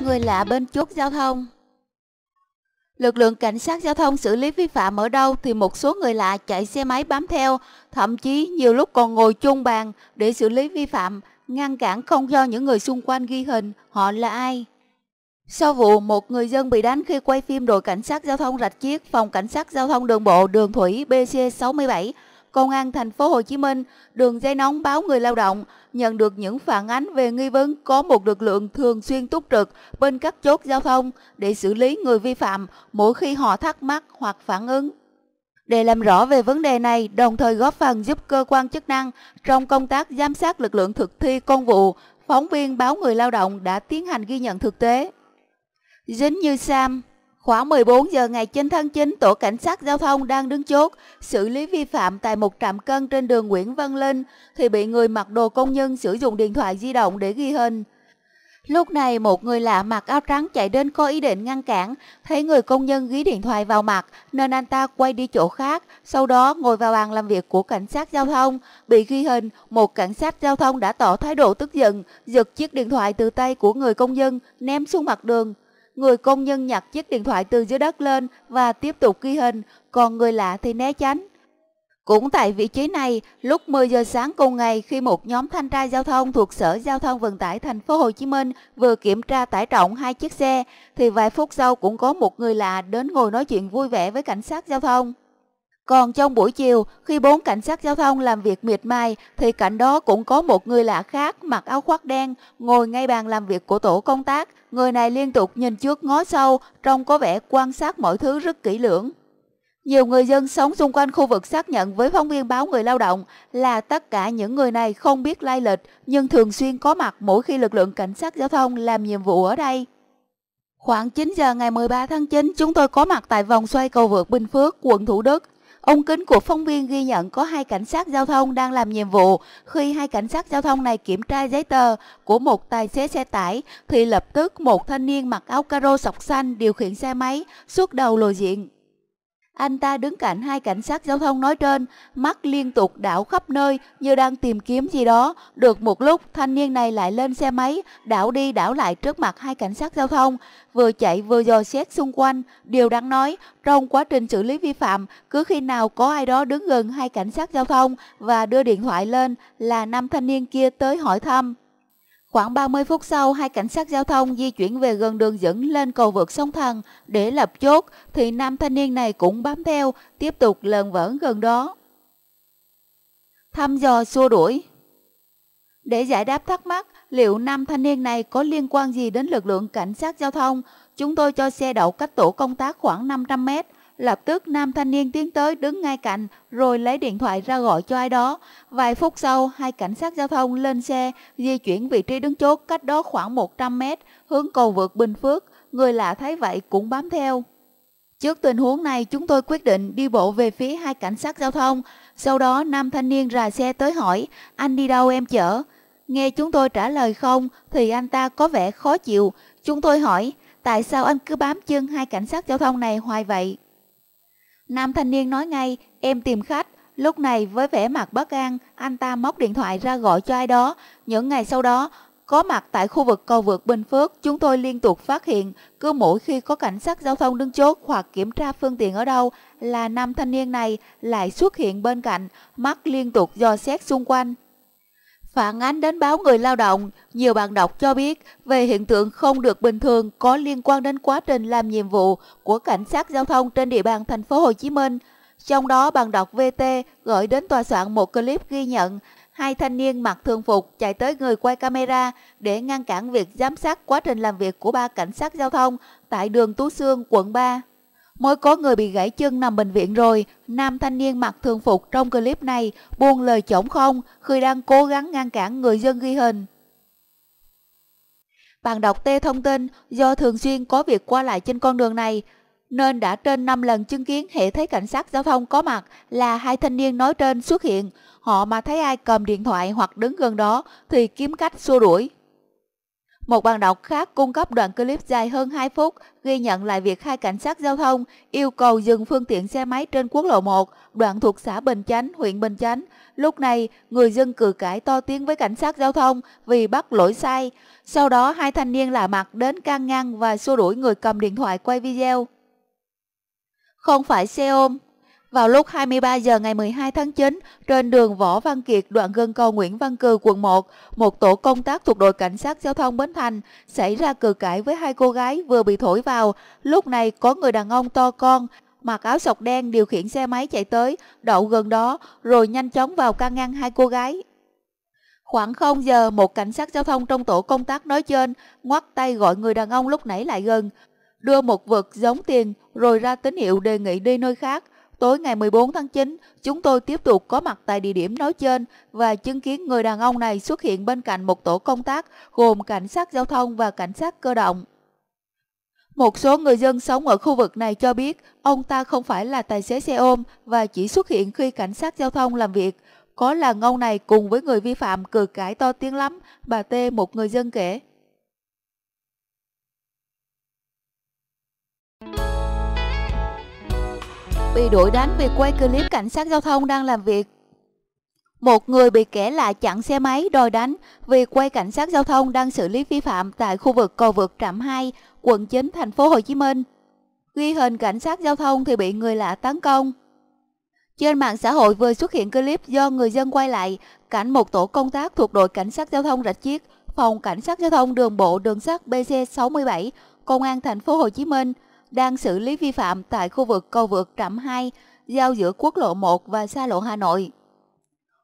người lạ bên chốt giao thông. Lực lượng cảnh sát giao thông xử lý vi phạm ở đâu thì một số người lạ chạy xe máy bám theo, thậm chí nhiều lúc còn ngồi chung bàn để xử lý vi phạm, ngăn cản không cho những người xung quanh ghi hình họ là ai. Sau vụ một người dân bị đánh khi quay phim đội cảnh sát giao thông rạch chiếc, phòng cảnh sát giao thông đường bộ đường thủy BC 67 Công an thành phố Hồ Chí Minh, đường dây nóng báo người lao động nhận được những phản ánh về nghi vấn có một lực lượng thường xuyên túc trực bên các chốt giao thông để xử lý người vi phạm mỗi khi họ thắc mắc hoặc phản ứng. Để làm rõ về vấn đề này, đồng thời góp phần giúp cơ quan chức năng trong công tác giám sát lực lượng thực thi công vụ, phóng viên báo người lao động đã tiến hành ghi nhận thực tế. Dính như Sam, Khoảng 14 giờ ngày 9 tháng 9, tổ cảnh sát giao thông đang đứng chốt xử lý vi phạm tại một trạm cân trên đường Nguyễn Văn Linh thì bị người mặc đồ công nhân sử dụng điện thoại di động để ghi hình. Lúc này một người lạ mặc áo trắng chạy đến có ý định ngăn cản, thấy người công nhân ghi điện thoại vào mặt nên anh ta quay đi chỗ khác, sau đó ngồi vào bàn làm việc của cảnh sát giao thông. Bị ghi hình, một cảnh sát giao thông đã tỏ thái độ tức giận, giật chiếc điện thoại từ tay của người công nhân ném xuống mặt đường. Người công nhân nhặt chiếc điện thoại từ dưới đất lên và tiếp tục ghi hình, còn người lạ thì né tránh. Cũng tại vị trí này, lúc 10 giờ sáng cùng ngày khi một nhóm thanh tra giao thông thuộc Sở Giao thông Vận tải thành phố Hồ Chí Minh vừa kiểm tra tải trọng hai chiếc xe thì vài phút sau cũng có một người lạ đến ngồi nói chuyện vui vẻ với cảnh sát giao thông. Còn trong buổi chiều, khi bốn cảnh sát giao thông làm việc miệt mài, thì cạnh đó cũng có một người lạ khác mặc áo khoác đen, ngồi ngay bàn làm việc của tổ công tác. Người này liên tục nhìn trước ngó sau, trông có vẻ quan sát mọi thứ rất kỹ lưỡng. Nhiều người dân sống xung quanh khu vực xác nhận với phóng viên báo Người Lao động là tất cả những người này không biết lai lịch nhưng thường xuyên có mặt mỗi khi lực lượng cảnh sát giao thông làm nhiệm vụ ở đây. Khoảng 9 giờ ngày 13 tháng 9, chúng tôi có mặt tại vòng xoay cầu vượt Bình Phước, quận Thủ Đức Ông kính của phóng viên ghi nhận có hai cảnh sát giao thông đang làm nhiệm vụ. Khi hai cảnh sát giao thông này kiểm tra giấy tờ của một tài xế xe tải, thì lập tức một thanh niên mặc áo caro sọc xanh điều khiển xe máy suốt đầu lồi diện. Anh ta đứng cạnh hai cảnh sát giao thông nói trên, mắt liên tục đảo khắp nơi như đang tìm kiếm gì đó. Được một lúc, thanh niên này lại lên xe máy, đảo đi đảo lại trước mặt hai cảnh sát giao thông, vừa chạy vừa dò xét xung quanh. Điều đáng nói, trong quá trình xử lý vi phạm, cứ khi nào có ai đó đứng gần hai cảnh sát giao thông và đưa điện thoại lên là nam thanh niên kia tới hỏi thăm. Khoảng 30 phút sau, hai cảnh sát giao thông di chuyển về gần đường dẫn lên cầu vượt sông Thần để lập chốt, thì nam thanh niên này cũng bám theo, tiếp tục lần vẫn gần đó. Thăm dò xua đuổi Để giải đáp thắc mắc, liệu nam thanh niên này có liên quan gì đến lực lượng cảnh sát giao thông, chúng tôi cho xe đậu cách tổ công tác khoảng 500 mét, Lập tức nam thanh niên tiến tới đứng ngay cạnh rồi lấy điện thoại ra gọi cho ai đó. Vài phút sau, hai cảnh sát giao thông lên xe, di chuyển vị trí đứng chốt cách đó khoảng 100 mét, hướng cầu vượt Bình Phước. Người lạ thấy vậy cũng bám theo. Trước tình huống này, chúng tôi quyết định đi bộ về phía hai cảnh sát giao thông. Sau đó, nam thanh niên rà xe tới hỏi, anh đi đâu em chở? Nghe chúng tôi trả lời không, thì anh ta có vẻ khó chịu. Chúng tôi hỏi, tại sao anh cứ bám chân hai cảnh sát giao thông này hoài vậy? Nam thanh niên nói ngay, em tìm khách. Lúc này với vẻ mặt bất an, anh ta móc điện thoại ra gọi cho ai đó. Những ngày sau đó, có mặt tại khu vực cầu vượt Bình Phước, chúng tôi liên tục phát hiện cứ mỗi khi có cảnh sát giao thông đứng chốt hoặc kiểm tra phương tiện ở đâu là nam thanh niên này lại xuất hiện bên cạnh, mắt liên tục dò xét xung quanh. Phản ánh đến báo Người Lao động, nhiều bạn đọc cho biết về hiện tượng không được bình thường có liên quan đến quá trình làm nhiệm vụ của cảnh sát giao thông trên địa bàn thành phố Hồ Chí Minh. Trong đó, bạn đọc VT gửi đến tòa soạn một clip ghi nhận hai thanh niên mặc thường phục chạy tới người quay camera để ngăn cản việc giám sát quá trình làm việc của ba cảnh sát giao thông tại đường Tú Sương, quận 3. Mới có người bị gãy chân nằm bệnh viện rồi, nam thanh niên mặc thường phục trong clip này buồn lời chổng không khi đang cố gắng ngăn cản người dân ghi hình. Bạn đọc T thông tin do thường xuyên có việc qua lại trên con đường này, nên đã trên 5 lần chứng kiến hệ thấy cảnh sát giao thông có mặt là hai thanh niên nói trên xuất hiện. Họ mà thấy ai cầm điện thoại hoặc đứng gần đó thì kiếm cách xua đuổi. Một bạn đọc khác cung cấp đoạn clip dài hơn 2 phút ghi nhận lại việc hai cảnh sát giao thông yêu cầu dừng phương tiện xe máy trên quốc lộ 1, đoạn thuộc xã Bình Chánh, huyện Bình Chánh. Lúc này, người dân cự cãi to tiếng với cảnh sát giao thông vì bắt lỗi sai. Sau đó, hai thanh niên lạ mặt đến can ngăn và xua đuổi người cầm điện thoại quay video. Không phải xe ôm, vào lúc 23 giờ ngày 12 tháng 9, trên đường Võ Văn Kiệt, đoạn gần cầu Nguyễn Văn Cừ, quận 1, một tổ công tác thuộc đội cảnh sát giao thông Bến Thành xảy ra cự cãi với hai cô gái vừa bị thổi vào. Lúc này có người đàn ông to con, mặc áo sọc đen điều khiển xe máy chạy tới, đậu gần đó, rồi nhanh chóng vào can ngăn hai cô gái. Khoảng 0 giờ, một cảnh sát giao thông trong tổ công tác nói trên, ngoắt tay gọi người đàn ông lúc nãy lại gần, đưa một vật giống tiền, rồi ra tín hiệu đề nghị đi nơi khác. Tối ngày 14 tháng 9, chúng tôi tiếp tục có mặt tại địa điểm nói trên và chứng kiến người đàn ông này xuất hiện bên cạnh một tổ công tác gồm cảnh sát giao thông và cảnh sát cơ động. Một số người dân sống ở khu vực này cho biết ông ta không phải là tài xế xe ôm và chỉ xuất hiện khi cảnh sát giao thông làm việc. Có làng ông này cùng với người vi phạm cử cãi to tiếng lắm, bà T một người dân kể. bị đuổi đánh vì quay clip cảnh sát giao thông đang làm việc. Một người bị kẻ lạ chặn xe máy đòi đánh vì quay cảnh sát giao thông đang xử lý vi phạm tại khu vực cầu vượt Trạm 2, quận 9, thành phố Hồ Chí Minh. Ghi hình cảnh sát giao thông thì bị người lạ tấn công. Trên mạng xã hội vừa xuất hiện clip do người dân quay lại cảnh một tổ công tác thuộc đội cảnh sát giao thông Rạch Chiếc, phòng cảnh sát giao thông đường bộ đường sắt BC67, công an thành phố Hồ Chí Minh đang xử lý vi phạm tại khu vực cầu vượt Trạm 2, giao giữa quốc lộ 1 và xa lộ Hà Nội.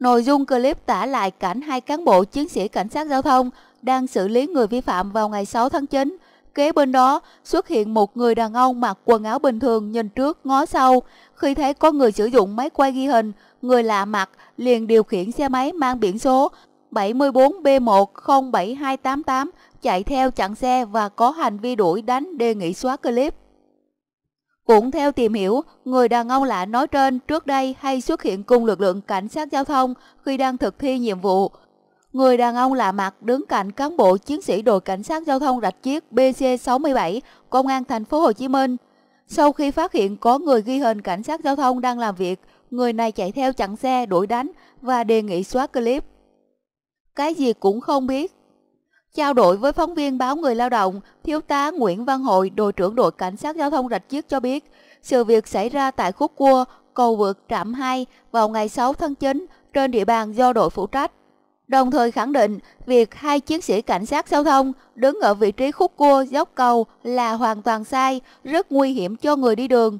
Nội dung clip tả lại cảnh hai cán bộ chiến sĩ cảnh sát giao thông đang xử lý người vi phạm vào ngày 6 tháng 9. Kế bên đó xuất hiện một người đàn ông mặc quần áo bình thường nhìn trước ngó sau. Khi thấy có người sử dụng máy quay ghi hình, người lạ mặt liền điều khiển xe máy mang biển số 74B107288 chạy theo chặn xe và có hành vi đuổi đánh đề nghị xóa clip. Cũng theo tìm hiểu, người đàn ông lạ nói trên trước đây hay xuất hiện cùng lực lượng cảnh sát giao thông khi đang thực thi nhiệm vụ. Người đàn ông lạ mặt đứng cạnh cán bộ chiến sĩ đội cảnh sát giao thông rạch chiếc BC67, công an thành phố Hồ Chí Minh. Sau khi phát hiện có người ghi hình cảnh sát giao thông đang làm việc, người này chạy theo chặn xe, đuổi đánh và đề nghị xóa clip. Cái gì cũng không biết, Trao đổi với phóng viên báo Người Lao động, Thiếu tá Nguyễn Văn Hội, đội trưởng đội cảnh sát giao thông Rạch Chiếc cho biết, sự việc xảy ra tại khúc cua cầu vượt trạm 2 vào ngày 6 tháng 9 trên địa bàn do đội phụ trách. Đồng thời khẳng định việc hai chiến sĩ cảnh sát giao thông đứng ở vị trí khúc cua dốc cầu là hoàn toàn sai, rất nguy hiểm cho người đi đường.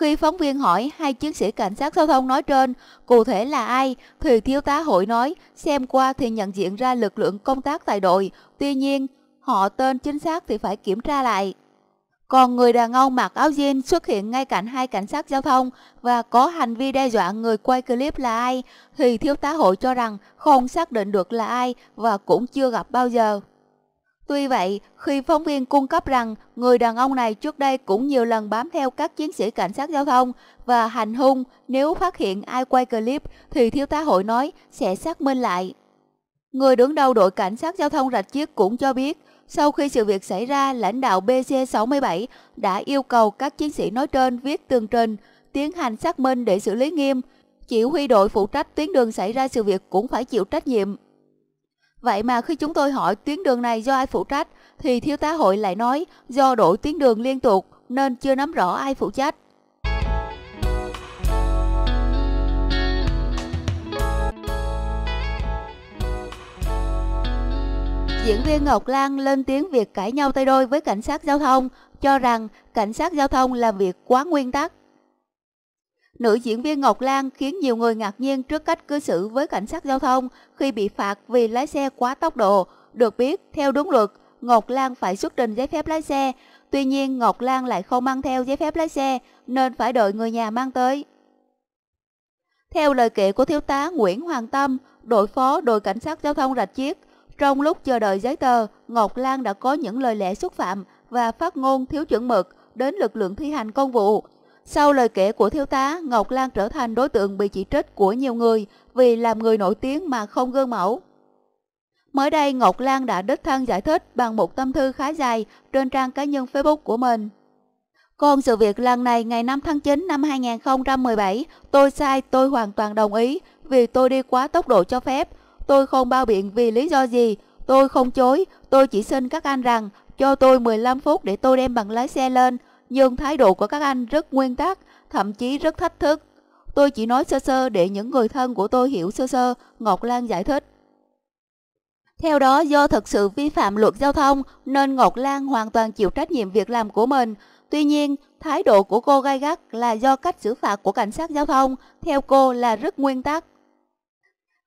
Khi phóng viên hỏi hai chiến sĩ cảnh sát giao thông nói trên cụ thể là ai, thì thiếu tá hội nói xem qua thì nhận diện ra lực lượng công tác tại đội, tuy nhiên họ tên chính xác thì phải kiểm tra lại. Còn người đàn ông mặc áo jean xuất hiện ngay cạnh hai cảnh sát giao thông và có hành vi đe dọa người quay clip là ai thì thiếu tá hội cho rằng không xác định được là ai và cũng chưa gặp bao giờ. Tuy vậy, khi phóng viên cung cấp rằng người đàn ông này trước đây cũng nhiều lần bám theo các chiến sĩ cảnh sát giao thông và hành hung nếu phát hiện ai quay clip thì thiếu tá hội nói sẽ xác minh lại. Người đứng đầu đội cảnh sát giao thông rạch chiếc cũng cho biết sau khi sự việc xảy ra, lãnh đạo BC67 đã yêu cầu các chiến sĩ nói trên viết tường trình, tiến hành xác minh để xử lý nghiêm. Chỉ huy đội phụ trách tuyến đường xảy ra sự việc cũng phải chịu trách nhiệm. Vậy mà khi chúng tôi hỏi tuyến đường này do ai phụ trách, thì thiếu tá hội lại nói do đổi tuyến đường liên tục nên chưa nắm rõ ai phụ trách. Diễn viên Ngọc Lan lên tiếng việc cãi nhau tay đôi với cảnh sát giao thông, cho rằng cảnh sát giao thông làm việc quá nguyên tắc. Nữ diễn viên Ngọc Lan khiến nhiều người ngạc nhiên trước cách cư xử với cảnh sát giao thông khi bị phạt vì lái xe quá tốc độ. Được biết, theo đúng luật, Ngọc Lan phải xuất trình giấy phép lái xe. Tuy nhiên, Ngọc Lan lại không mang theo giấy phép lái xe nên phải đợi người nhà mang tới. Theo lời kể của thiếu tá Nguyễn Hoàng Tâm, đội phó đội cảnh sát giao thông Rạch Chiếc, trong lúc chờ đợi giấy tờ, Ngọc Lan đã có những lời lẽ xúc phạm và phát ngôn thiếu chuẩn mực đến lực lượng thi hành công vụ. Sau lời kể của thiếu tá, Ngọc Lan trở thành đối tượng bị chỉ trích của nhiều người vì làm người nổi tiếng mà không gương mẫu. Mới đây, Ngọc Lan đã đích thân giải thích bằng một tâm thư khá dài trên trang cá nhân Facebook của mình. Còn sự việc lần này ngày 5 tháng 9 năm 2017, tôi sai, tôi hoàn toàn đồng ý vì tôi đi quá tốc độ cho phép. Tôi không bao biện vì lý do gì, tôi không chối, tôi chỉ xin các anh rằng cho tôi 15 phút để tôi đem bằng lái xe lên, nhưng thái độ của các anh rất nguyên tắc, thậm chí rất thách thức. Tôi chỉ nói sơ sơ để những người thân của tôi hiểu sơ sơ, Ngọc Lan giải thích. Theo đó, do thực sự vi phạm luật giao thông nên Ngọc Lan hoàn toàn chịu trách nhiệm việc làm của mình. Tuy nhiên, thái độ của cô gai gắt là do cách xử phạt của cảnh sát giao thông, theo cô là rất nguyên tắc.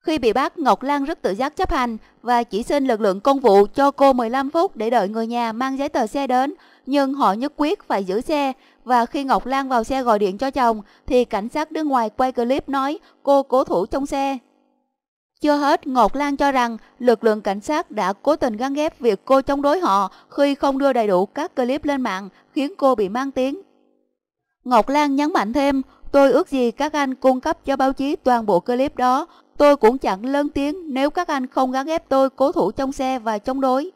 Khi bị bắt, Ngọc Lan rất tự giác chấp hành và chỉ xin lực lượng công vụ cho cô 15 phút để đợi người nhà mang giấy tờ xe đến nhưng họ nhất quyết phải giữ xe. Và khi Ngọc Lan vào xe gọi điện cho chồng, thì cảnh sát đứng ngoài quay clip nói cô cố thủ trong xe. Chưa hết, Ngọc Lan cho rằng lực lượng cảnh sát đã cố tình gắn ghép việc cô chống đối họ khi không đưa đầy đủ các clip lên mạng, khiến cô bị mang tiếng. Ngọc Lan nhấn mạnh thêm, tôi ước gì các anh cung cấp cho báo chí toàn bộ clip đó. Tôi cũng chẳng lớn tiếng nếu các anh không gắn ghép tôi cố thủ trong xe và chống đối.